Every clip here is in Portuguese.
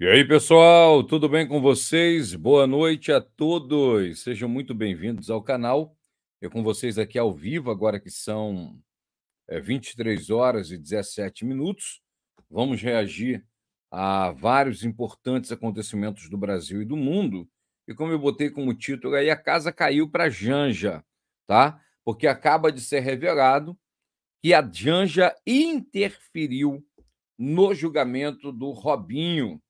E aí, pessoal, tudo bem com vocês? Boa noite a todos. Sejam muito bem-vindos ao canal. Eu com vocês aqui ao vivo, agora que são é, eh, 23 horas e 17 minutos. Vamos reagir a vários importantes acontecimentos do Brasil e do mundo. E como eu botei como título aí, a casa caiu para Janja, tá? Porque acaba de ser revelado que a Janja interferiu no julgamento do Robinho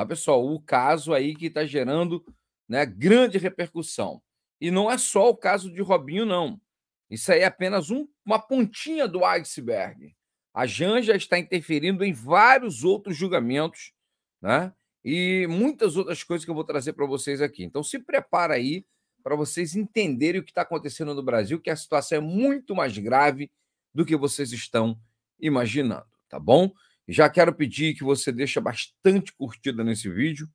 Tá, pessoal? O caso aí que está gerando né, grande repercussão. E não é só o caso de Robinho, não. Isso aí é apenas um, uma pontinha do iceberg. A Janja está interferindo em vários outros julgamentos, né? E muitas outras coisas que eu vou trazer para vocês aqui. Então se prepara aí para vocês entenderem o que está acontecendo no Brasil, que a situação é muito mais grave do que vocês estão imaginando, tá bom? Já quero pedir que você deixe bastante curtida nesse vídeo,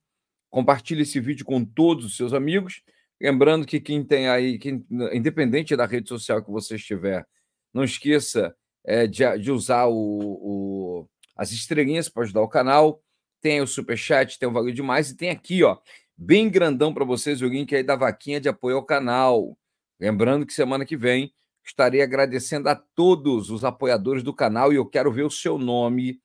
compartilhe esse vídeo com todos os seus amigos. Lembrando que quem tem aí, quem, independente da rede social que você estiver, não esqueça é, de, de, usar o, o, as estrelinhas para ajudar o canal. Tem o superchat, tem o valor demais e tem aqui, ó, bem grandão para vocês o link aí da vaquinha de apoio ao canal. Lembrando que semana que vem estarei agradecendo a todos os apoiadores do canal e eu quero ver o seu nome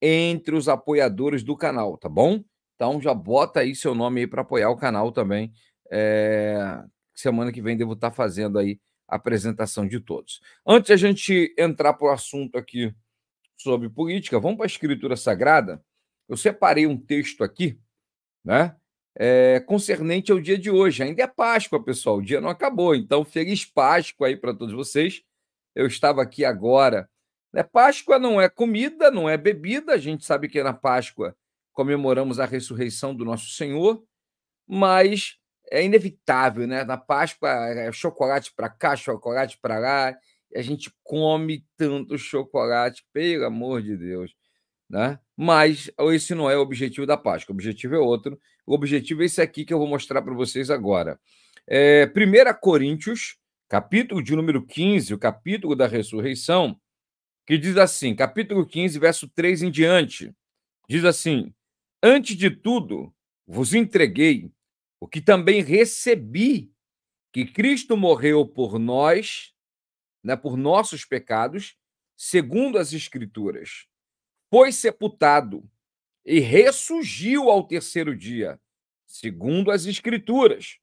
entre os apoiadores do canal, tá bom? Então já bota aí seu nome aí para apoiar o canal também. É... Semana que vem devo estar tá fazendo aí a apresentação de todos. Antes a gente entrar para o assunto aqui sobre política, vamos para a Escritura Sagrada. Eu separei um texto aqui, né? É, concernente ao dia de hoje. Ainda é Páscoa, pessoal. O dia não acabou. Então, feliz Páscoa aí para todos vocês. Eu estava aqui agora é Páscoa não é comida, não é bebida, a gente sabe que na Páscoa comemoramos a ressurreição do nosso Senhor, mas é inevitável, né? Na Páscoa é chocolate para cá, chocolate para lá, e a gente come tanto chocolate, pelo amor de Deus, né? Mas esse não é o objetivo da Páscoa, o objetivo é outro. O objetivo é esse aqui que eu vou mostrar para vocês agora. É, 1 Coríntios, capítulo de número 15, o capítulo da ressurreição, que diz assim, capítulo 15, verso 3 em diante. Diz assim: Antes de tudo, vos entreguei o que também recebi, que Cristo morreu por nós, né, por nossos pecados, segundo as Escrituras. Foi sepultado e ressurgiu ao terceiro dia, segundo as Escrituras.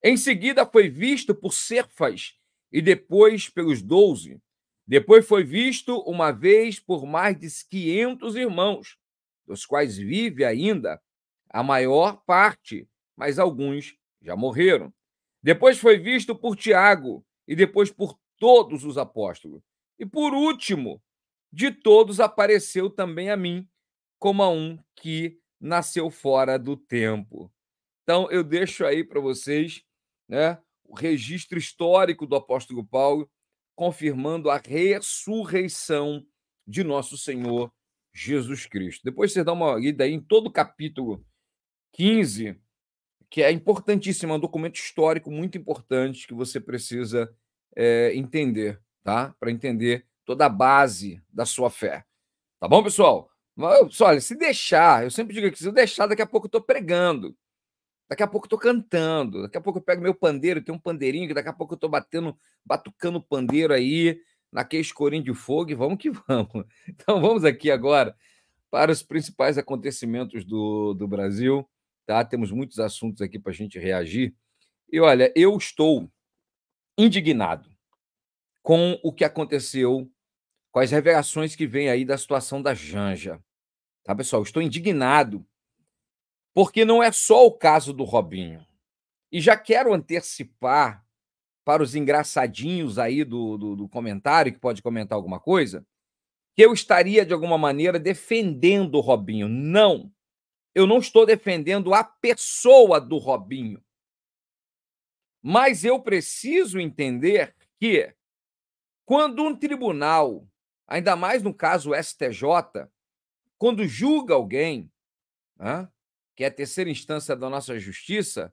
Em seguida foi visto por Cefas e depois pelos doze. Depois foi visto uma vez por mais de 500 irmãos, dos quais vive ainda a maior parte, mas alguns já morreram. Depois foi visto por Tiago e depois por todos os apóstolos. E por último, de todos apareceu também a mim, como a um que nasceu fora do tempo. Então eu deixo aí para vocês, né, o registro histórico do apóstolo Paulo confirmando a ressurreição de nosso Senhor Jesus Cristo. Depois você dá uma lida aí em todo o capítulo 15, que é importantíssimo, é um documento histórico muito importante que você precisa é, entender, tá? Para entender toda a base da sua fé. Tá bom, pessoal? Mas, olha, se deixar, eu sempre digo que se eu deixar, daqui a pouco eu estou pregando. Daqui a pouco eu tô cantando, daqui a pouco eu pego meu pandeiro, tem um pandeirinho que daqui a pouco eu tô batendo, batucando o pandeiro aí, naquele escorinho de fogo e vamos que vamos. Então vamos aqui agora para os principais acontecimentos do, do Brasil, tá? Temos muitos assuntos aqui para a gente reagir. E olha, eu estou indignado com o que aconteceu, com as revelações que vem aí da situação da Janja. Tá, pessoal? Estou indignado porque não é só o caso do Robinho. E já quero antecipar para os engraçadinhos aí do, do, do comentário, que pode comentar alguma coisa, que eu estaria, de alguma maneira, defendendo o Robinho. Não! Eu não estou defendendo a pessoa do Robinho. Mas eu preciso entender que, quando um tribunal, ainda mais no caso STJ, quando julga alguém, né, que é a terceira instância da nossa justiça,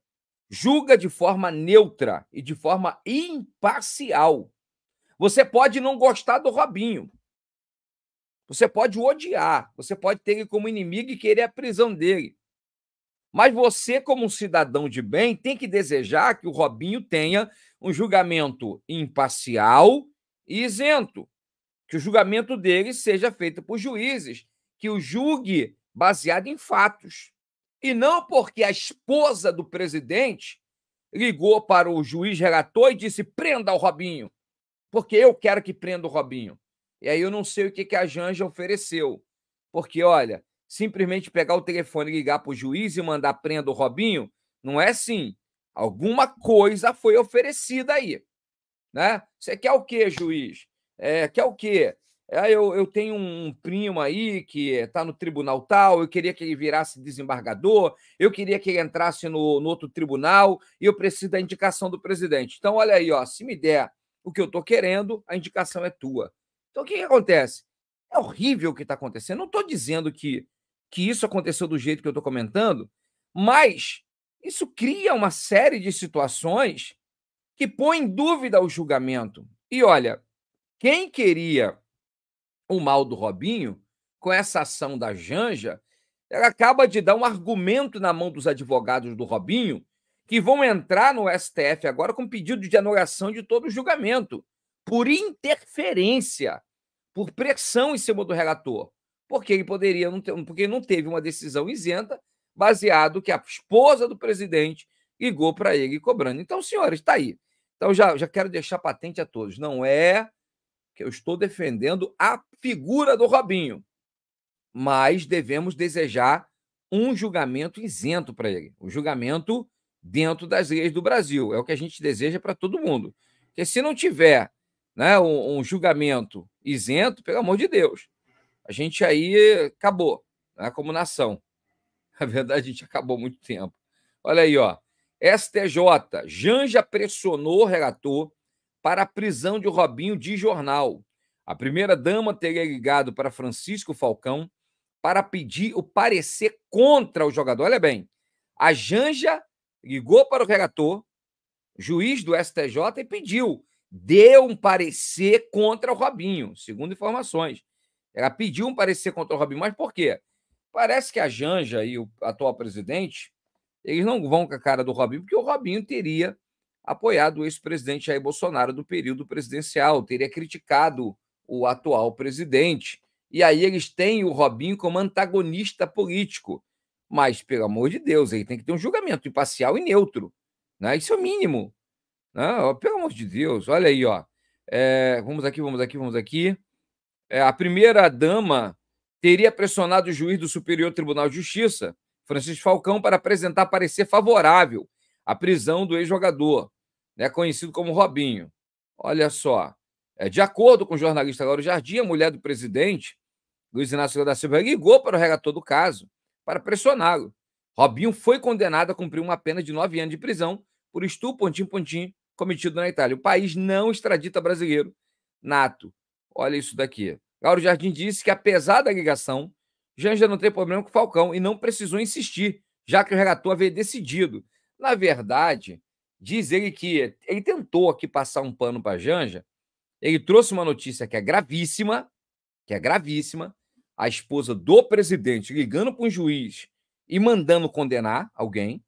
julga de forma neutra e de forma imparcial. Você pode não gostar do Robinho. Você pode odiar, você pode ter ele como inimigo e querer a prisão dele. Mas você, como um cidadão de bem, tem que desejar que o Robinho tenha um julgamento imparcial e isento. Que o julgamento dele seja feito por juízes, que o julgue baseado em fatos. E não porque a esposa do presidente ligou para o juiz relator e disse: prenda o Robinho, porque eu quero que prenda o Robinho. E aí eu não sei o que, que a Janja ofereceu. Porque, olha, simplesmente pegar o telefone ligar para o juiz e mandar prenda o Robinho, não é assim. Alguma coisa foi oferecida aí. Né? Você quer o quê, juiz? É, quer o quê? Ah, eu, eu tenho um primo aí que está no tribunal tal, eu queria que ele virasse desembargador, eu queria que ele entrasse no, no outro tribunal e eu preciso da indicação do presidente. Então, olha aí, ó, se me der o que eu estou querendo, a indicação é tua. Então, o que, que acontece? É horrível o que está acontecendo. Não estou dizendo que, que isso aconteceu do jeito que eu estou comentando, mas isso cria uma série de situações que põe em dúvida o julgamento. E olha, quem queria o mal do Robinho, com essa ação da Janja, ela acaba de dar um argumento na mão dos advogados do Robinho, que vão entrar no STF agora com pedido de anulação de todo o julgamento, por interferência, por pressão em cima do relator, porque ele poderia não ter, porque não teve uma decisão isenta, baseado que a esposa do presidente ligou para ele cobrando. Então, senhores, está aí. Então, já, já quero deixar patente a todos: não é que eu estou defendendo a figura do Robinho, mas devemos desejar um julgamento isento para ele, um julgamento dentro das leis do Brasil. É o que a gente deseja para todo mundo. Porque se não tiver né, um, um, julgamento isento, pelo amor de Deus, a gente aí acabou, né, como nação. Na verdade, a gente acabou muito tempo. Olha aí, ó. STJ, Janja pressionou o relator para a prisão de Robinho de jornal. A primeira-dama teria ligado para Francisco Falcão para pedir o parecer contra o jogador. Olha bem, a Janja ligou para o relator, juiz do STJ, e pediu. Deu um parecer contra o Robinho, segundo informações. Ela pediu um parecer contra o Robinho, mas por quê? Parece que a Janja e o atual presidente, eles não vão com a cara do Robinho, porque o Robinho teria apoiado o ex-presidente Jair Bolsonaro do período presidencial, teria criticado o atual presidente. E aí eles têm o Robinho como antagonista político. Mas, pelo amor de Deus, aí tem que ter um julgamento imparcial e neutro. Né? Isso é o mínimo. Né? Pelo amor de Deus, olha aí, ó. É, vamos aqui, vamos aqui, vamos aqui. É, a primeira dama teria pressionado o juiz do Superior Tribunal de Justiça, Francisco Falcão, para apresentar parecer favorável a prisão do ex-jogador, né, conhecido como Robinho. Olha só. É, de acordo com o jornalista Lauro Jardim, a mulher do presidente, Luiz Inácio da Silva, ligou para o relator do caso para pressioná-lo. Robinho foi condenado a cumprir uma pena de nove anos de prisão por estupro pontim-pontim cometido na Itália. O país não extradita brasileiro nato. Olha isso daqui. Lauro Jardim disse que, apesar da ligação, Janja não tem problema com o Falcão e não precisou insistir, já que o relator havia decidido na verdade, diz ele que ele tentou aqui passar um pano para Janja, ele trouxe uma notícia que é gravíssima, que é gravíssima, a esposa do presidente ligando para um juiz e mandando condenar alguém.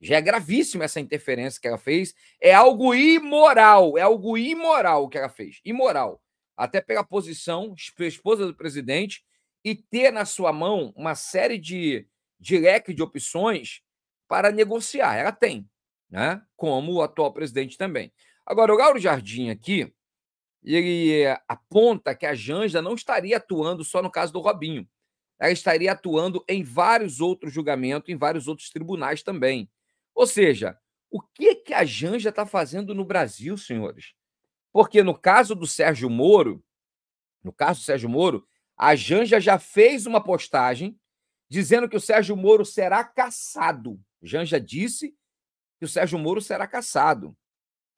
Já é gravíssima essa interferência que ela fez. É algo imoral, é algo imoral que ela fez. Imoral. Até pegar posição, esposa do presidente, e ter na sua mão uma série de, de leque de opções para negociar. Ela tem, né? Como o atual presidente também. Agora, o Lauro Jardim aqui, ele eh, aponta que a Janja não estaria atuando só no caso do Robinho. Ela estaria atuando em vários outros julgamentos, em vários outros tribunais também. Ou seja, o que, que a Janja está fazendo no Brasil, senhores? Porque no caso do Sérgio Moro, no caso do Sérgio Moro, a Janja já fez uma postagem dizendo que o Sérgio Moro será caçado. Janja disse que o Sérgio Moro será cassado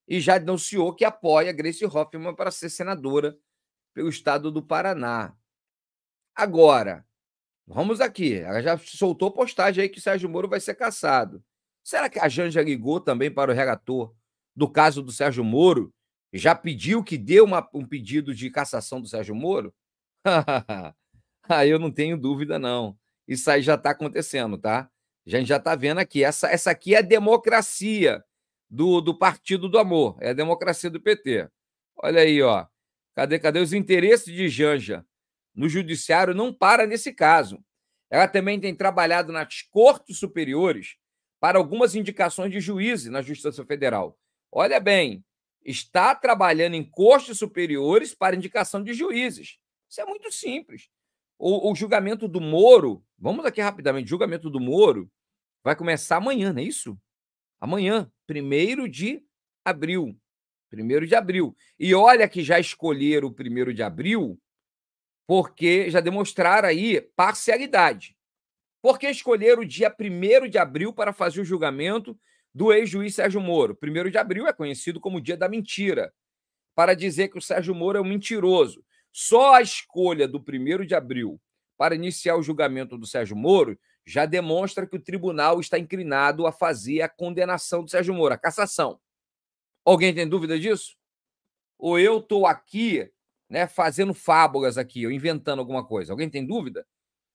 e já denunciou que apoia Grace Hoffmann para ser senadora pelo estado do Paraná. Agora, vamos aqui. Ela já soltou postagem aí que o Sérgio Moro vai ser cassado. Será que a Janja ligou também para o relator do caso do Sérgio Moro? Já pediu que dê uma, um pedido de cassação do Sérgio Moro? ah, eu não tenho dúvida, não. Isso aí já está acontecendo, tá? A gente já está vendo aqui. Essa, essa aqui é a democracia do, do Partido do Amor. É a democracia do PT. Olha aí, ó. Cadê, cadê os interesses de Janja no judiciário? Não para nesse caso. Ela também tem trabalhado nas cortes superiores para algumas indicações de juízes na Justiça Federal. Olha bem, está trabalhando em cortes superiores para indicação de juízes. Isso é muito simples. O, o julgamento do Moro, vamos aqui rapidamente, julgamento do Moro, Vai começar amanhã, não é isso? Amanhã, 1 de abril. 1 de abril. E olha que já escolheram o 1 de abril, porque já demonstraram aí parcialidade. Porque escolheram o dia 1 de abril para fazer o julgamento do ex-juiz Sérgio Moro. 1 de abril é conhecido como o dia da mentira, para dizer que o Sérgio Moro é um mentiroso. Só a escolha do 1 de abril para iniciar o julgamento do Sérgio Moro já demonstra que o tribunal está inclinado a fazer a condenação do Sérgio Moro, a cassação. Alguém tem dúvida disso? Ou eu estou aqui né, fazendo fábulas aqui, ou inventando alguma coisa? Alguém tem dúvida?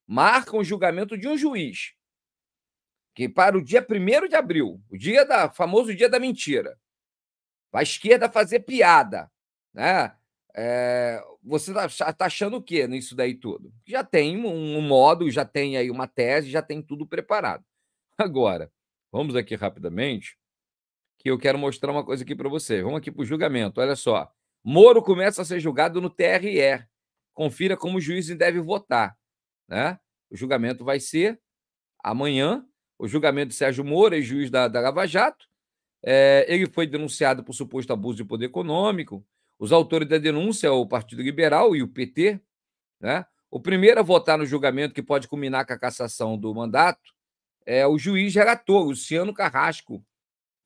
Marca um julgamento de um juiz, que para o dia 1 de abril, o dia da famoso dia da mentira, a esquerda fazer piada, né? É, você está tá achando o que nisso daí tudo? Já tem um, um módulo, já tem aí uma tese, já tem tudo preparado. Agora, vamos aqui rapidamente, que eu quero mostrar uma coisa aqui para você. Vamos aqui para o julgamento, olha só. Moro começa a ser julgado no TRE. Confira como o juiz deve votar. Né? O julgamento vai ser amanhã. O julgamento de Sérgio Moro, ex-juiz da, da Lava Jato. É, ele foi denunciado por suposto abuso de poder econômico, os autores da denúncia, é o Partido Liberal e o PT, né? O primeiro a votar no julgamento que pode culminar com a cassação do mandato é o juiz relator, Luciano Carrasco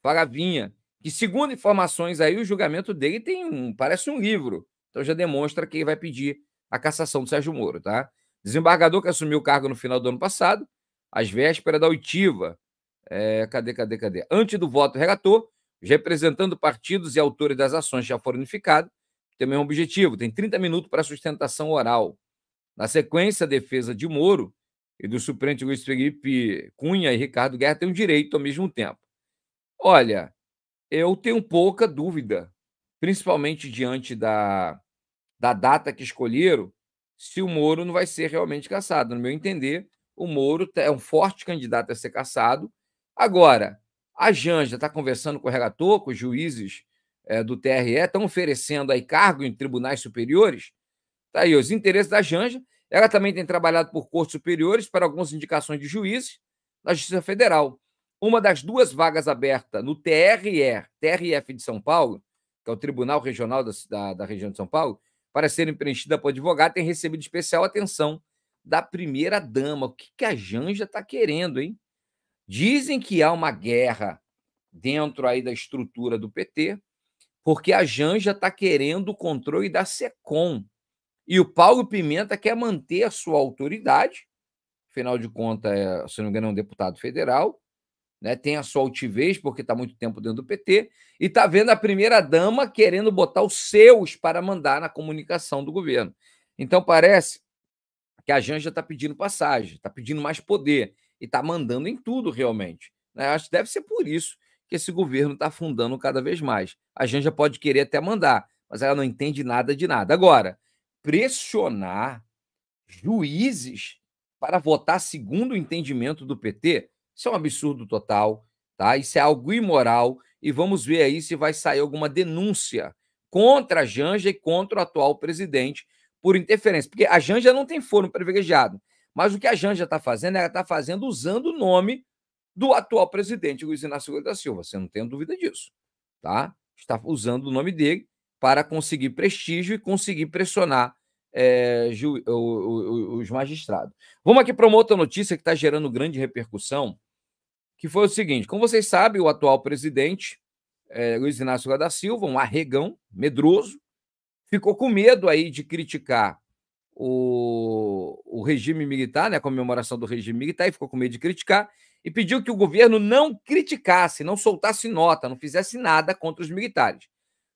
Paravinha que segundo informações aí o julgamento dele tem um, parece um livro. Então já demonstra que ele vai pedir a cassação do Sérgio Moro, tá? Desembargador que assumiu o cargo no final do ano passado, às vésperas da oitiva. É, cadê, cadê, cadê? Antes do voto relator, Representando partidos e autores das ações já foram unificados, tem o é mesmo objetivo, tem 30 minutos para sustentação oral. Na sequência, a defesa de Moro e do suplente Luiz Felipe Cunha e Ricardo Guerra têm o direito ao mesmo tempo. Olha, eu tenho pouca dúvida, principalmente diante da, da data que escolheram, se o Moro não vai ser realmente caçado. No meu entender, o Moro é um forte candidato a ser caçado. Agora, a Janja está conversando com o relator, com os juízes é, do TRE, estão oferecendo aí cargo em tribunais superiores. Está aí os interesses da Janja. Ela também tem trabalhado por cortes superiores para algumas indicações de juízes da Justiça Federal. Uma das duas vagas abertas no TRE, TRF de São Paulo, que é o Tribunal Regional da, da, da região de São Paulo, para serem preenchidas por advogado, tem recebido especial atenção da primeira-dama. O que, que a Janja está querendo, hein? Dizem que há uma guerra dentro aí da estrutura do PT, porque a Janja está querendo o controle da SECOM. E o Paulo Pimenta quer manter a sua autoridade, afinal de contas, é, se não me engano, é um deputado federal, né? tem a sua altivez, porque está muito tempo dentro do PT, e está vendo a primeira-dama querendo botar os seus para mandar na comunicação do governo. Então, parece que a Janja está pedindo passagem, está pedindo mais poder e está mandando em tudo realmente. Né? Acho que deve ser por isso que esse governo está afundando cada vez mais. A Janja pode querer até mandar, mas ela não entende nada de nada. Agora, pressionar juízes para votar segundo o entendimento do PT, isso é um absurdo total, tá? Isso é algo imoral e vamos ver aí se vai sair alguma denúncia contra a Janja e contra o atual presidente por interferência, porque a Janja não tem foro privilegiado. Mas o que a Janja está fazendo, ela está fazendo usando o nome do atual presidente Luiz Inácio Lula da Silva. Você não tem dúvida disso, tá? Está usando o nome dele para conseguir prestígio e conseguir pressionar é, ju, o, o, os magistrados. Vamos aqui para uma outra notícia que está gerando grande repercussão, que foi o seguinte: como vocês sabem, o atual presidente é, Luiz Inácio Lula da Silva, um arregão medroso, ficou com medo aí de criticar o, o regime militar, né, a comemoração do regime militar, e ficou com medo de criticar, e pediu que o governo não criticasse, não soltasse nota, não fizesse nada contra os militares,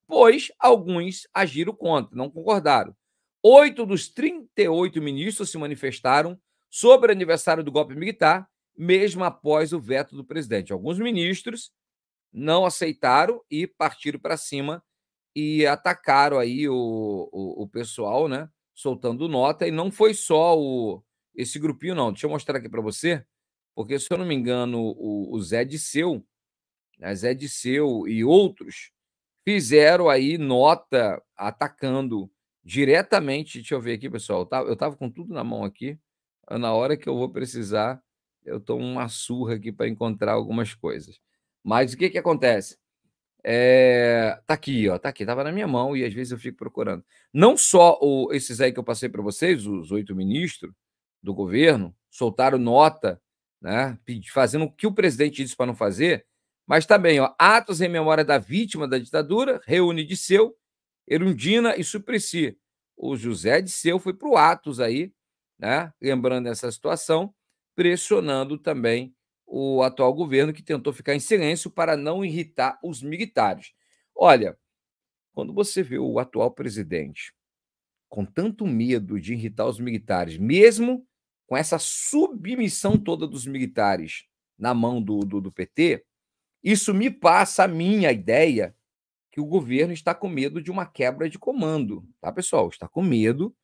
pois alguns agiram contra, não concordaram. Oito dos 38 ministros se manifestaram sobre o aniversário do golpe militar, mesmo após o veto do presidente. Alguns ministros não aceitaram e partiram para cima e atacaram aí o, o, o pessoal, né? soltando nota, e não foi só o esse grupinho, não. Deixa eu mostrar aqui para você, porque se eu não me engano, o, o Zé Disseu, né, Zé Disseu e outros fizeram aí nota atacando diretamente. Deixa eu ver aqui, pessoal. Eu estava com tudo na mão aqui. Na hora que eu vou precisar, eu tomo uma surra aqui para encontrar algumas coisas. Mas o que, que acontece? É, tá aqui, ó, tá aqui, tava na minha mão e às vezes eu fico procurando. Não só o, esses aí que eu passei para vocês, os oito ministros do governo, soltaram nota, né, fazendo o que o presidente disse para não fazer, mas também, tá ó, atos em memória da vítima da ditadura, reúne de seu Erundina e Suplicy. O José de seu foi pro Atos aí, né, lembrando essa situação, pressionando também o atual governo, que tentou ficar em silêncio para não irritar os militares. Olha, quando você vê o atual presidente com tanto medo de irritar os militares, mesmo com essa submissão toda dos militares na mão do, do, do PT, isso me passa a minha ideia que o governo está com medo de uma quebra de comando, tá, pessoal? Está com medo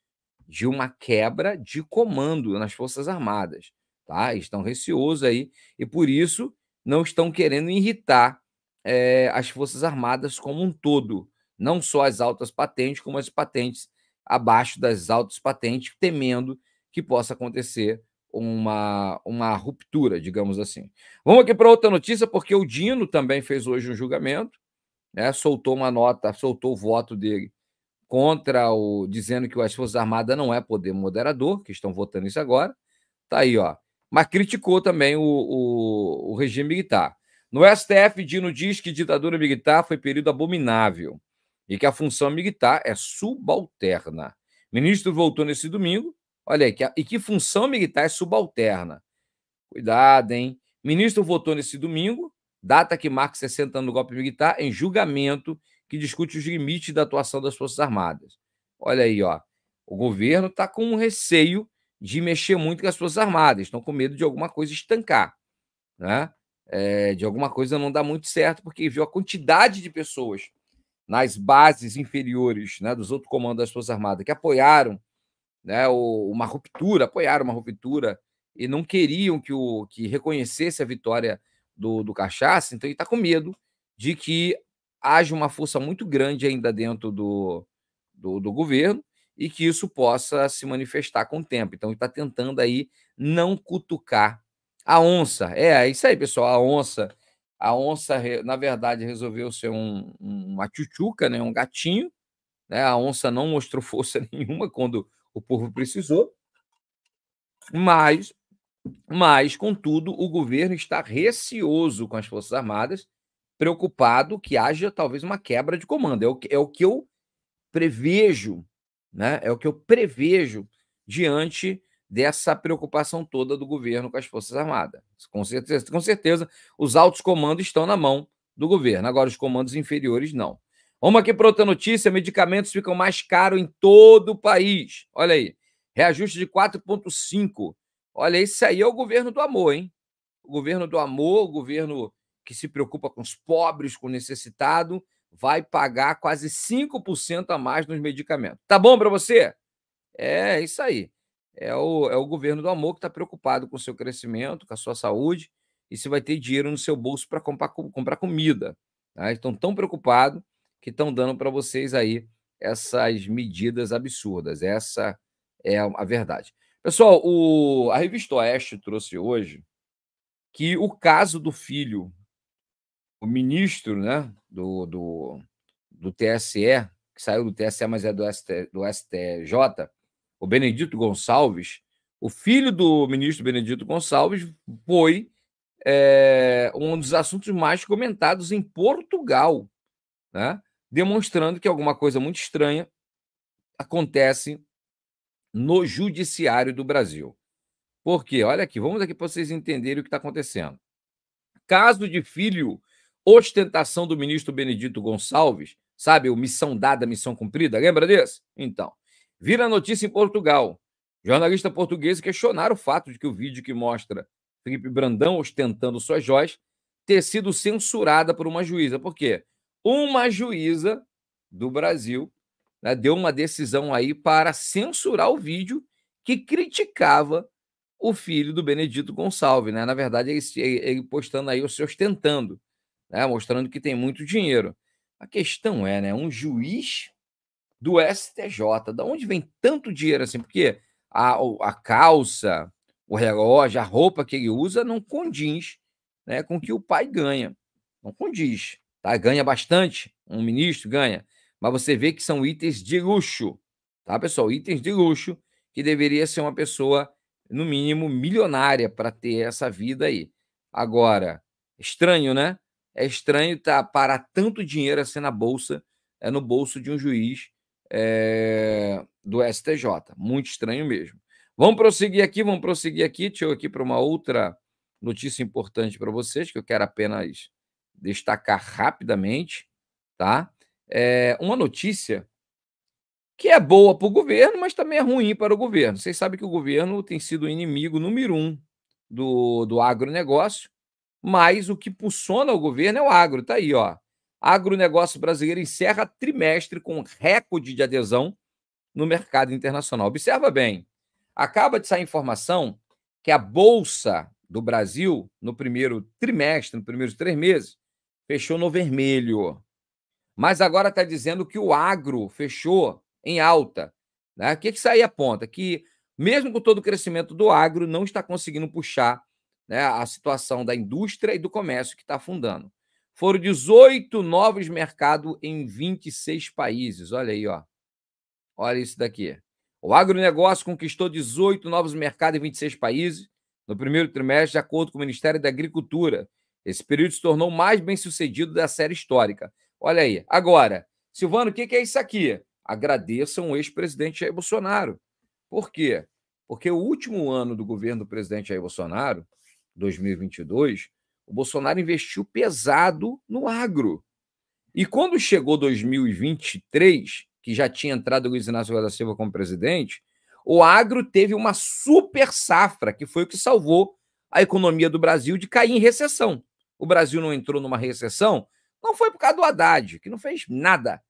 de uma quebra de comando nas Forças Armadas tá? Estão receosos aí e por isso não estão querendo irritar é, as Forças Armadas como um todo, não só as altas patentes, como as patentes abaixo das altas patentes, temendo que possa acontecer uma, uma ruptura, digamos assim. Vamos aqui para outra notícia, porque o Dino também fez hoje um julgamento, né? soltou uma nota, soltou o voto dele contra o dizendo que as Forças Armadas não é poder moderador, que estão votando isso agora. Tá aí, ó mas criticou também o, o, o regime militar. No STF, Dino diz que ditadura militar foi período abominável e que a função militar é subalterna. O ministro voltou nesse domingo, olha aí, que a, e que função militar é subalterna. Cuidado, hein? O ministro votou nesse domingo, data que marca 60 anos do golpe militar, em julgamento que discute os limites da atuação das Forças Armadas. Olha aí, ó. O governo está com um receio de mexer muito com as Forças Armadas, estão com medo de alguma coisa estancar, né? É, de alguma coisa não dar muito certo, porque viu a quantidade de pessoas nas bases inferiores né, dos outros comandos das Forças Armadas que apoiaram né, o, uma ruptura, apoiaram uma ruptura e não queriam que, o, que reconhecesse a vitória do, do Cachaça, então ele está com medo de que haja uma força muito grande ainda dentro do, do, do governo e que isso possa se manifestar com o tempo. Então, está tentando aí não cutucar a onça. É, é isso aí, pessoal. A onça, a onça na verdade, resolveu ser um, uma tchutchuca, né? um gatinho. Né? A onça não mostrou força nenhuma quando o povo precisou. Mas, mas, contudo, o governo está receoso com as Forças Armadas, preocupado que haja talvez uma quebra de comando. É o, é o que eu prevejo né? É o que eu prevejo diante dessa preocupação toda do governo com as Forças Armadas. Com certeza, com certeza os altos comandos estão na mão do governo, agora os comandos inferiores não. Vamos aqui para outra notícia: medicamentos ficam mais caros em todo o país. Olha aí, reajuste de 4,5. Olha, isso aí é o governo do amor, hein? O governo do amor, o governo que se preocupa com os pobres, com o necessitado, vai pagar quase 5% a mais nos medicamentos. Tá bom para você? É isso aí. É o, é o governo do amor que está preocupado com o seu crescimento, com a sua saúde e se vai ter dinheiro no seu bolso para comprar, comprar comida. Tá? Estão tão preocupados que estão dando para vocês aí essas medidas absurdas. Essa é a verdade. Pessoal, o, a revista Oeste trouxe hoje que o caso do filho o ministro né, do, do, do, TSE, que saiu do TSE, mas é do, ST, do STJ, o Benedito Gonçalves, o filho do ministro Benedito Gonçalves foi é, um dos assuntos mais comentados em Portugal, né, demonstrando que alguma coisa muito estranha acontece no judiciário do Brasil. Por quê? Olha aqui, vamos aqui para vocês entenderem o que está acontecendo. Caso de filho ostentação do ministro Benedito Gonçalves, sabe, o missão dada, missão cumprida, lembra disso? Então, vira notícia em Portugal. Jornalista português questionaram o fato de que o vídeo que mostra Felipe Brandão ostentando suas joias ter sido censurada por uma juíza. Por quê? Uma juíza do Brasil né, deu uma decisão aí para censurar o vídeo que criticava o filho do Benedito Gonçalves, né? Na verdade, ele, ele postando aí, o se ostentando né? mostrando que tem muito dinheiro. A questão é, né? Um juiz do STJ, da onde vem tanto dinheiro assim? Porque a, a calça, o relógio, a roupa que ele usa não condiz né, com o que o pai ganha. Não condiz. Tá? Ganha bastante, um ministro ganha. Mas você vê que são itens de luxo, tá, pessoal? Itens de luxo que deveria ser uma pessoa, no mínimo, milionária para ter essa vida aí. Agora, estranho, né? É estranho tá parar tanto dinheiro assim na bolsa, é no bolso de um juiz é, do STJ. Muito estranho mesmo. Vamos prosseguir aqui, vamos prosseguir aqui. Deixa eu aqui para uma outra notícia importante para vocês, que eu quero apenas destacar rapidamente, tá? É uma notícia que é boa para o governo, mas também é ruim para o governo. Vocês sabem que o governo tem sido o inimigo número um do, do agronegócio mas o que impulsiona o governo é o agro. Está aí, ó. Agronegócio brasileiro encerra trimestre com recorde de adesão no mercado internacional. Observa bem, acaba de sair informação que a Bolsa do Brasil, no primeiro trimestre, nos primeiros três meses, fechou no vermelho. Mas agora está dizendo que o agro fechou em alta. Né? O que, que isso aí aponta? Que, mesmo com todo o crescimento do agro, não está conseguindo puxar né, a situação da indústria e do comércio que está afundando. Foram 18 novos mercados em 26 países. Olha aí, ó. Olha isso daqui. O agronegócio conquistou 18 novos mercados em 26 países no primeiro trimestre, de acordo com o Ministério da Agricultura. Esse período se tornou o mais bem sucedido da série histórica. Olha aí. Agora, Silvano, o que é isso aqui? Agradeçam o ex-presidente Jair Bolsonaro. Por quê? Porque o último ano do governo do presidente Jair Bolsonaro 2022, o Bolsonaro investiu pesado no agro. E quando chegou 2023, que já tinha entrado Luiz Inácio da Silva como presidente, o agro teve uma super safra, que foi o que salvou a economia do Brasil de cair em recessão. O Brasil não entrou numa recessão, não foi por causa do Haddad, que não fez nada.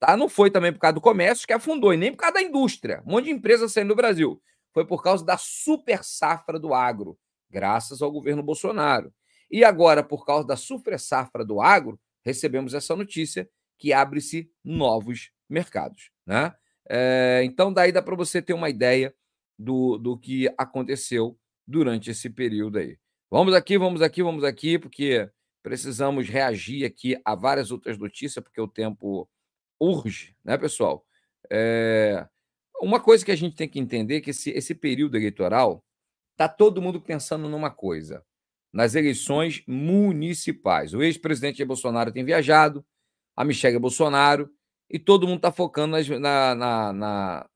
Tá? Não foi também por causa do comércio, que afundou, e nem por causa da indústria. Um monte de empresa saindo do Brasil. Foi por causa da super safra do agro graças ao governo Bolsonaro. E agora, por causa da super-safra do agro, recebemos essa notícia que abre-se novos mercados. Né? É, então, daí dá para você ter uma ideia do, do que aconteceu durante esse período aí. Vamos aqui, vamos aqui, vamos aqui, porque precisamos reagir aqui a várias outras notícias, porque o tempo urge, né, pessoal? É, uma coisa que a gente tem que entender é que esse, esse período eleitoral Está todo mundo pensando numa coisa: nas eleições municipais. O ex-presidente Jair Bolsonaro tem viajado, a Michelle Bolsonaro, e todo mundo está focando nas, na, na, na,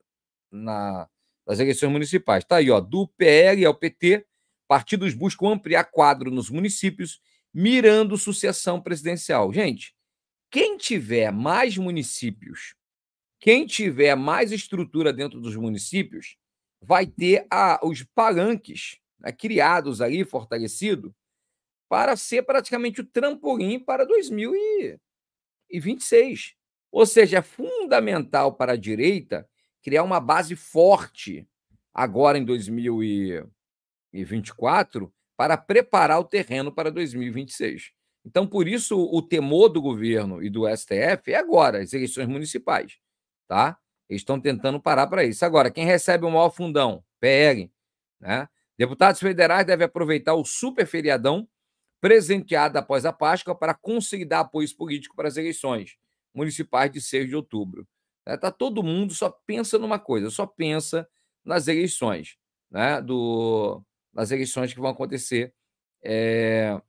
na, nas eleições municipais. Está aí, ó, do PL ao PT, partidos buscam ampliar quadro nos municípios, mirando sucessão presidencial. Gente, quem tiver mais municípios, quem tiver mais estrutura dentro dos municípios, vai ter a, os palanques né, criados ali, fortalecido, para ser praticamente o trampolim para 2026. Ou seja, é fundamental para a direita criar uma base forte agora em 2024 para preparar o terreno para 2026. Então, por isso, o temor do governo e do STF é agora, as eleições municipais, tá? Eles estão tentando parar para isso. Agora, quem recebe o maior fundão? PR. Né? Deputados federais devem aproveitar o super feriadão presenteado após a Páscoa para consolidar apoio político para as eleições municipais de 6 de outubro. Né, tá todo mundo só pensa numa coisa, só pensa nas eleições, né? Do, nas eleições que vão acontecer é,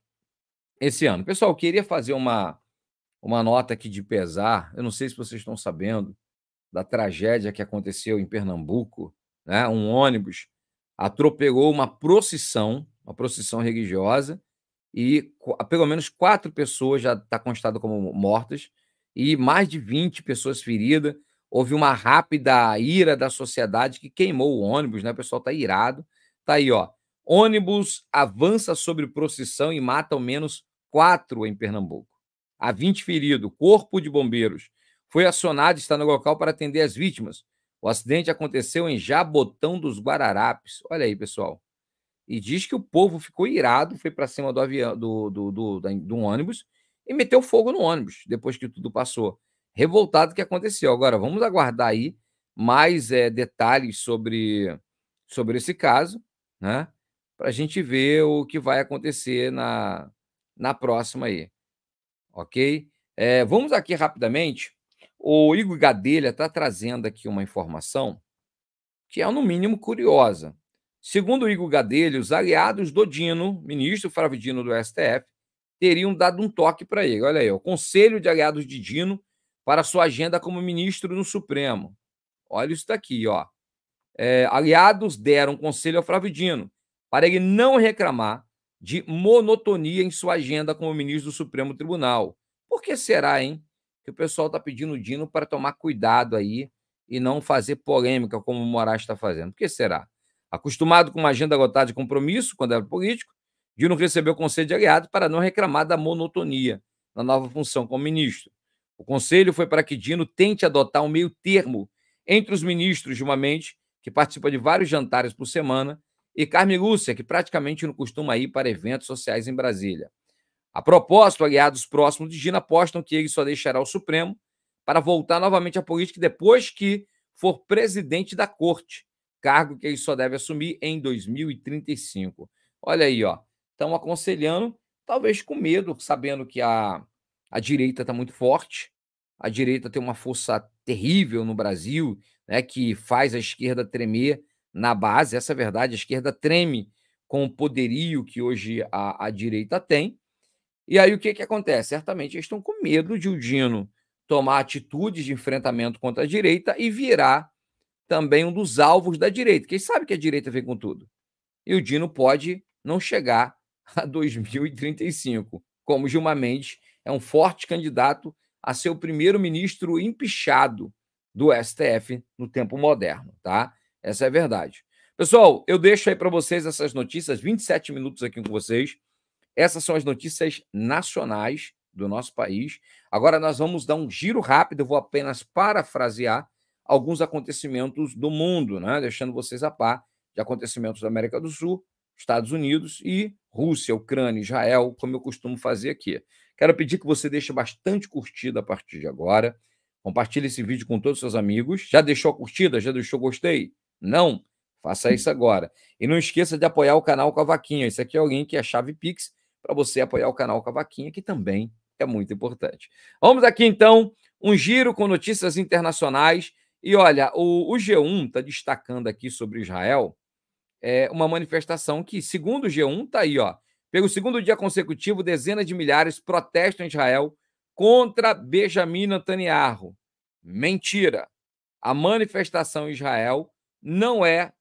esse ano. Pessoal, eu queria fazer uma, uma nota aqui de pesar. Eu não sei se vocês estão sabendo, da tragédia que aconteceu em Pernambuco, né? um ônibus atropelou uma procissão, uma procissão religiosa, e pelo menos quatro pessoas já está constado como mortas e mais de 20 pessoas feridas. Houve uma rápida ira da sociedade que queimou o ônibus, né? O pessoal está irado. Tá aí, ó. Ônibus avança sobre procissão e mata ao menos quatro em Pernambuco. Há 20 feridos. Corpo de bombeiros foi acionado e está no local para atender as vítimas. O acidente aconteceu em Jabotão dos Guararapes. Olha aí, pessoal. E diz que o povo ficou irado, foi para cima do avião, do, do, do, do um ônibus e meteu fogo no ônibus depois que tudo passou. Revoltado que aconteceu. Agora, vamos aguardar aí mais é, detalhes sobre, sobre esse caso, né? Para a gente ver o que vai acontecer na, na próxima aí. Ok? É, vamos aqui rapidamente o Igor Gadelha está trazendo aqui uma informação que é, no mínimo, curiosa. Segundo o Igor Gadelha, os aliados do Dino, ministro Flávio Dino do STF, teriam dado um toque para ele. Olha aí, o Conselho de Aliados de Dino para sua agenda como ministro no Supremo. Olha isso daqui, ó. É, aliados deram conselho ao Flávio Dino para ele não reclamar de monotonia em sua agenda como ministro do Supremo Tribunal. Por que será, hein? que o pessoal está pedindo o Dino para tomar cuidado aí e não fazer polêmica como o Moraes está fazendo. Por que será? Acostumado com uma agenda lotada de compromisso quando era político, Dino recebeu o Conselho de Aliado para não reclamar da monotonia na nova função como ministro. O conselho foi para que Dino tente adotar um meio termo entre os ministros de uma mente que participa de vários jantares por semana e Carme Lúcia, que praticamente não costuma ir para eventos sociais em Brasília. A propósito, aliados próximos de Gina apostam que ele só deixará o Supremo para voltar novamente à política depois que for presidente da corte, cargo que ele só deve assumir em 2035. Olha aí, ó. Estão aconselhando, talvez com medo, sabendo que a, a direita está muito forte, a direita tem uma força terrível no Brasil, né, que faz a esquerda tremer na base. Essa é a verdade, a esquerda treme com o poderio que hoje a, a direita tem. E aí o que, que acontece? Certamente eles estão com medo de o Dino tomar atitudes de enfrentamento contra a direita e virar também um dos alvos da direita, que sabe que a direita vem com tudo. E o Dino pode não chegar a 2035, como Gilmar Mendes é um forte candidato a ser o primeiro-ministro empichado do STF no tempo moderno, tá? Essa é a verdade. Pessoal, eu deixo aí para vocês essas notícias, 27 minutos aqui com vocês. Essas são as notícias nacionais do nosso país. Agora nós vamos dar um giro rápido, eu vou apenas parafrasear alguns acontecimentos do mundo, né? deixando vocês a par de acontecimentos da América do Sul, Estados Unidos e Rússia, Ucrânia, Israel, como eu costumo fazer aqui. Quero pedir que você deixe bastante curtida a partir de agora. Compartilhe esse vídeo com todos os seus amigos. Já deixou a curtida? Já deixou gostei? Não? Faça isso agora. E não esqueça de apoiar o canal com a vaquinha. Isso aqui é alguém que é a chave Pix para você apoiar o canal Cavaquinha, que também é muito importante. Vamos aqui então, um giro com notícias internacionais. E olha, o, o G1 está destacando aqui sobre Israel é, uma manifestação que, segundo o G1, está aí, ó. Pelo segundo dia consecutivo, dezenas de milhares protestam em Israel contra Benjamin Netanyahu. Mentira! A manifestação em Israel não é,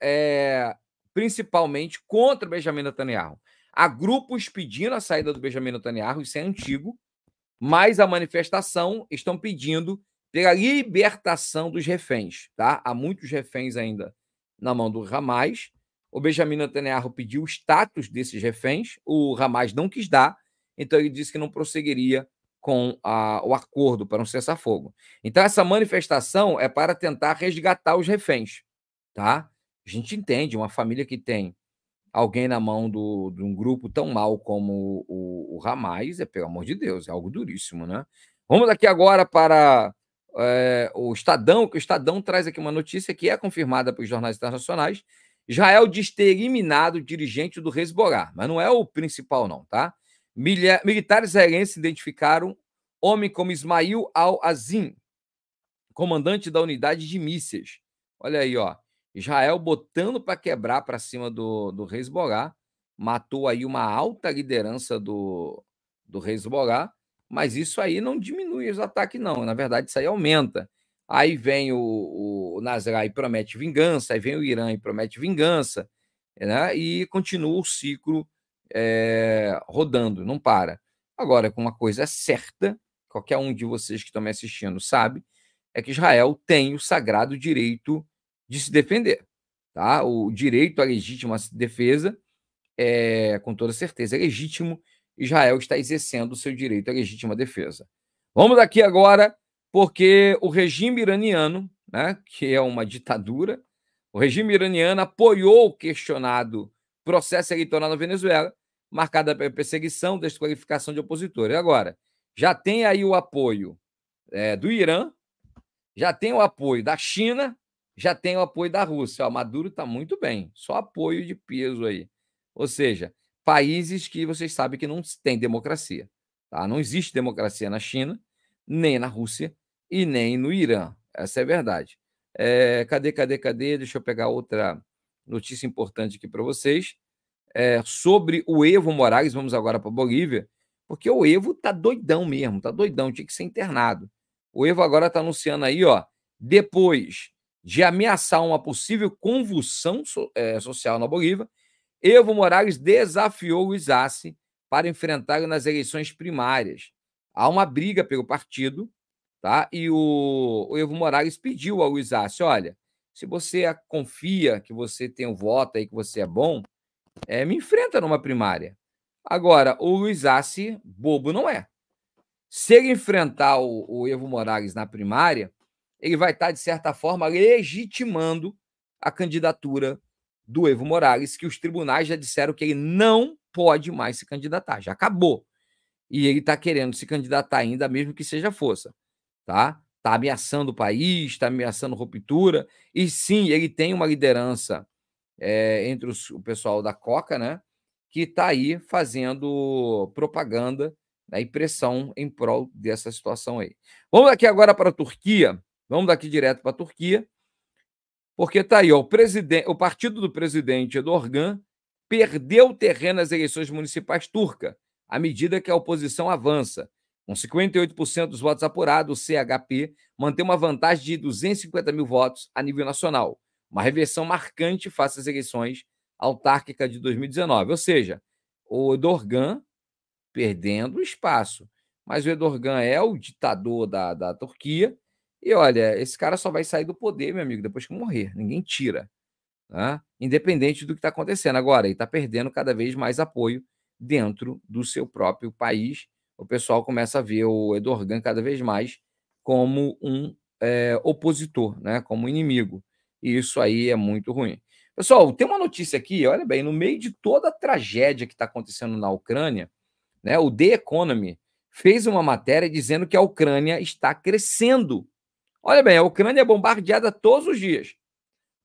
é principalmente contra Benjamin Netanyahu. Há grupos pedindo a saída do Benjamin Netanyahu, isso é antigo, mas a manifestação estão pedindo pela libertação dos reféns, tá? Há muitos reféns ainda na mão do Ramais. O Benjamin Netanyahu pediu o status desses reféns, o Ramais não quis dar, então ele disse que não prosseguiria com a, o acordo para um cessar-fogo. Então essa manifestação é para tentar resgatar os reféns, tá? A gente entende uma família que tem alguém na mão do, de um grupo tão mal como o, o, Hamas, é, pelo amor de Deus, é algo duríssimo, né? Vamos aqui agora para é, o Estadão, que o Estadão traz aqui uma notícia que é confirmada pelos jornais internacionais. Israel diz ter eliminado o dirigente do Hezbollah, mas não é o principal, não, tá? Militares israelenses identificaram homem como Ismail al-Azim, comandante da unidade de mísseis. Olha aí, ó. Israel botando para quebrar para cima do, do Hezbollah, matou aí uma alta liderança do, do Hezbollah, mas isso aí não diminui os ataques, não. Na verdade, isso aí aumenta. Aí vem o, o, Nasra e promete vingança, aí vem o Irã e promete vingança, né? e continua o ciclo é, rodando, não para. Agora, com uma coisa certa, qualquer um de vocês que estão me assistindo sabe, é que Israel tem o sagrado direito de se defender. Tá? O direito à legítima defesa é, com toda certeza, é legítimo. Israel está exercendo o seu direito à legítima defesa. Vamos aqui agora, porque o regime iraniano, né, que é uma ditadura, o regime iraniano apoiou o questionado processo eleitoral na Venezuela, marcado pela perseguição, desqualificação de opositores. Agora, já tem aí o apoio é, do Irã, já tem o apoio da China, já tem o apoio da Rússia. o Maduro está muito bem, só apoio de peso aí. Ou seja, países que vocês sabem que não têm democracia. Tá? Não existe democracia na China, nem na Rússia e nem no Irã. Essa é a verdade. É, cadê, cadê, cadê? Deixa eu pegar outra notícia importante aqui para vocês. É, sobre o Evo Morales, vamos agora para Bolívia, porque o Evo tá doidão mesmo, tá doidão, tinha que ser internado. O Evo agora está anunciando aí, ó, depois de ameaçar uma possível convulsão so, é, social na Bolívia, Evo Morales desafiou o Assi para enfrentá-lo nas eleições primárias. Há uma briga pelo partido, tá? E o, o Evo Morales pediu ao Luiz olha, se você confia que você tem um voto aí, que você é bom, é, me enfrenta numa primária. Agora, o Luiz Assi, bobo não é. Se ele enfrentar o, o Evo Morales na primária, ele vai estar, tá, de certa forma, legitimando a candidatura do Evo Morales, que os tribunais já disseram que ele não pode mais se candidatar, já acabou. E ele está querendo se candidatar ainda, mesmo que seja força, tá? Está ameaçando o país, está ameaçando ruptura. E sim, ele tem uma liderança é, entre os, o pessoal da Coca, né? Que está aí fazendo propaganda né, e pressão em prol dessa situação aí. Vamos aqui agora para a Turquia. Vamos daqui direto para a Turquia, porque está aí, ó, o, presidente, o partido do presidente Erdogan perdeu terreno nas eleições municipais turca, à medida que a oposição avança. Com 58% dos votos apurados, o CHP mantém uma vantagem de 250 mil votos a nível nacional, uma reversão marcante face às eleições autárquicas de 2019. Ou seja, o Erdogan perdendo espaço. Mas o Erdogan é o ditador da, da Turquia, e olha, esse cara só vai sair do poder, meu amigo, depois que morrer. Ninguém tira. Né, independente do que está acontecendo agora. E está perdendo cada vez mais apoio dentro do seu próprio país. O pessoal começa a ver o Edorgan cada vez mais como um é, opositor, né? como inimigo. E isso aí é muito ruim. Pessoal, tem uma notícia aqui, olha bem, no meio de toda a tragédia que está acontecendo na Ucrânia, né, o The Economy fez uma matéria dizendo que a Ucrânia está crescendo Olha bem, a Ucrânia é bombardeada todos os dias.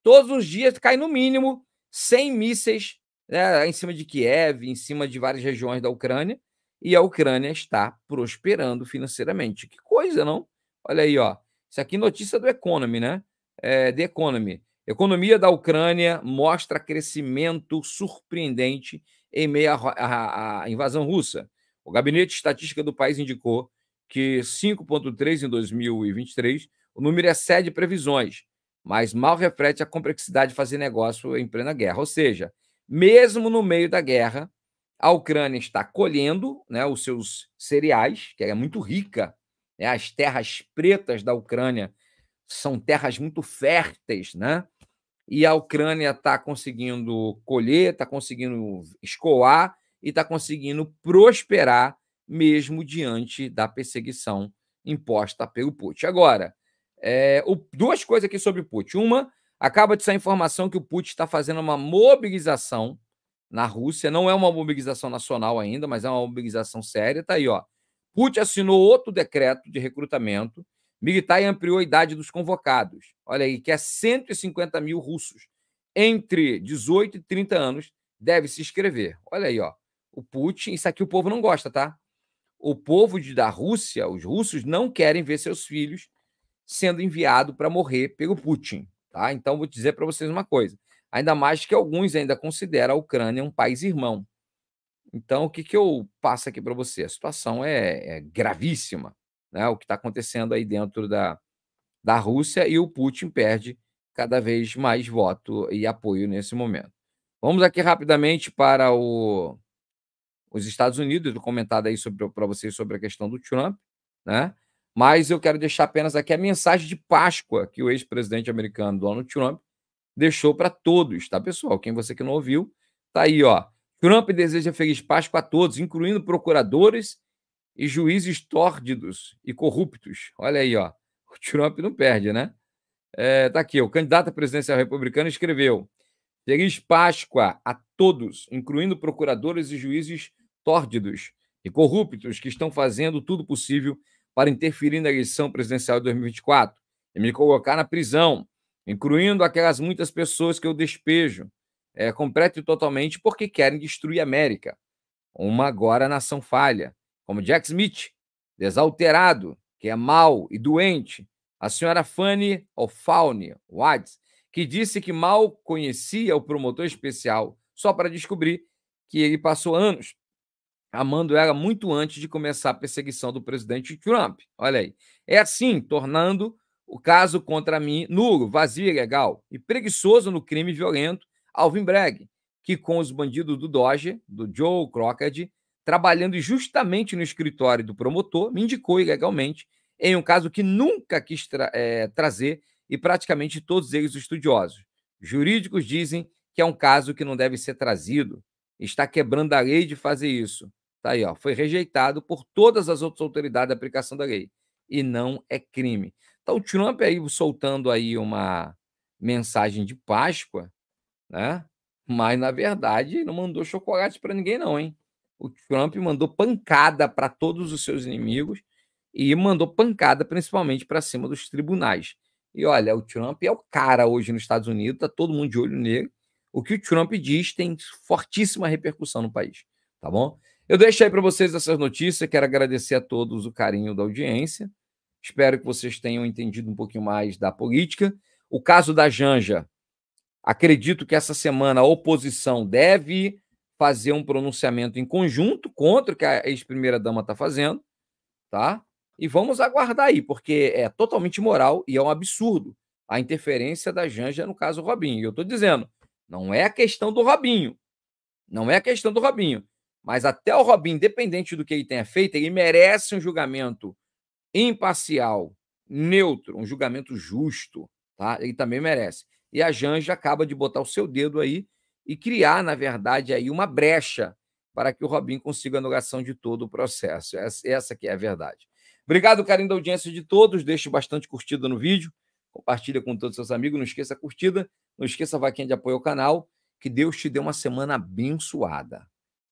Todos os dias cai no mínimo 100 mísseis né, em cima de Kiev, em cima de várias regiões da Ucrânia, e a Ucrânia está prosperando financeiramente. Que coisa, não? Olha aí, ó. Isso aqui é notícia do Economy, né? É, The Economy. Economia da Ucrânia mostra crescimento surpreendente em meio à, à invasão russa. O gabinete de estatística do país indicou que 5,3 em 2023 o número excede previsões, mas mal reflete a complexidade de fazer negócio em plena guerra. Ou seja, mesmo no meio da guerra, a Ucrânia está colhendo né, os seus cereais, que é muito rica. Né? As terras pretas da Ucrânia são terras muito férteis, né? E a Ucrânia está conseguindo colher, está conseguindo escoar e está conseguindo prosperar mesmo diante da perseguição imposta pelo Putin. Agora, é, o, duas coisas aqui sobre o Putin. Uma, acaba de sair informação que o Putin está fazendo uma mobilização na Rússia. Não é uma mobilização nacional ainda, mas é uma mobilização séria. Tá aí, ó. Putin assinou outro decreto de recrutamento militar e ampliou a idade dos convocados. Olha aí, que é 150 mil russos entre 18 e 30 anos deve se inscrever. Olha aí, ó. O Putin, isso aqui o povo não gosta, tá? O povo de, da Rússia, os russos, não querem ver seus filhos sendo enviado para morrer pelo Putin. Tá? Então, vou dizer para vocês uma coisa. Ainda mais que alguns ainda consideram a Ucrânia um país irmão. Então, o que, que eu passo aqui para você? A situação é, é gravíssima, né? o que está acontecendo aí dentro da, da Rússia e o Putin perde cada vez mais voto e apoio nesse momento. Vamos aqui rapidamente para o, os Estados Unidos, comentado aí para vocês sobre a questão do Trump, né? Mas eu quero deixar apenas aqui a mensagem de Páscoa que o ex-presidente americano Donald Trump deixou para todos, tá, pessoal? Quem você que não ouviu, tá aí, ó. Trump deseja feliz Páscoa a todos, incluindo procuradores e juízes tórdidos e corruptos. Olha aí, ó. O Trump não perde, né? É, tá aqui, o candidato à presidência republicana escreveu: Feliz Páscoa a todos, incluindo procuradores e juízes tórdidos e corruptos que estão fazendo tudo possível para interferir na eleição presidencial de 2024 e me colocar na prisão, incluindo aquelas muitas pessoas que eu despejo, é, completo e totalmente, porque querem destruir a América. Uma agora nação falha, como Jack Smith, desalterado, que é mau e doente, a senhora Fanny O'Faune Wads, que disse que mal conhecia o promotor especial só para descobrir que ele passou anos amando ela muito antes de começar a perseguição do presidente Trump. Olha aí. É assim, tornando o caso contra mim nulo, vazio, ilegal e preguiçoso no crime violento Bragg, que com os bandidos do Doge, do Joe Crockett, trabalhando justamente no escritório do promotor, me indicou ilegalmente em um caso que nunca quis tra é, trazer e praticamente todos eles estudiosos. Jurídicos dizem que é um caso que não deve ser trazido, está quebrando a lei de fazer isso. Tá aí, ó. Foi rejeitado por todas as outras autoridades da aplicação da lei. E não é crime. Então, o Trump aí soltando aí uma mensagem de Páscoa, né? Mas, na verdade, não mandou chocolate para ninguém, não, hein? O Trump mandou pancada para todos os seus inimigos e mandou pancada principalmente para cima dos tribunais. E olha, o Trump é o cara hoje nos Estados Unidos, tá todo mundo de olho nele. O que o Trump diz tem fortíssima repercussão no país, tá bom? Eu deixo aí para vocês essas notícias. Quero agradecer a todos o carinho da audiência. Espero que vocês tenham entendido um pouquinho mais da política. O caso da Janja. Acredito que essa semana a oposição deve fazer um pronunciamento em conjunto contra o que a ex-primeira-dama está fazendo, tá? E vamos aguardar aí, porque é totalmente moral e é um absurdo a interferência da Janja no caso Robinho. E eu estou dizendo, não é a questão do Robinho. Não é a questão do Robinho. Mas até o Robin, independente do que ele tenha feito, ele merece um julgamento imparcial, neutro, um julgamento justo, tá? Ele também merece. E a Janja acaba de botar o seu dedo aí e criar, na verdade, aí uma brecha para que o Robin consiga a anulação de todo o processo. Essa, que é a verdade. Obrigado, carinho da audiência de todos. Deixe bastante curtida no vídeo. Compartilha com todos seus amigos. Não esqueça a curtida. Não esqueça a vaquinha de apoio ao canal. Que Deus te dê uma semana abençoada.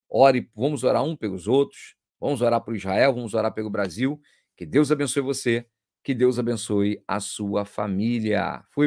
Ore, vamos orar um pelos outros, vamos orar por Israel, vamos orar pelo Brasil. Que Deus abençoe você, que Deus abençoe a sua família. Fui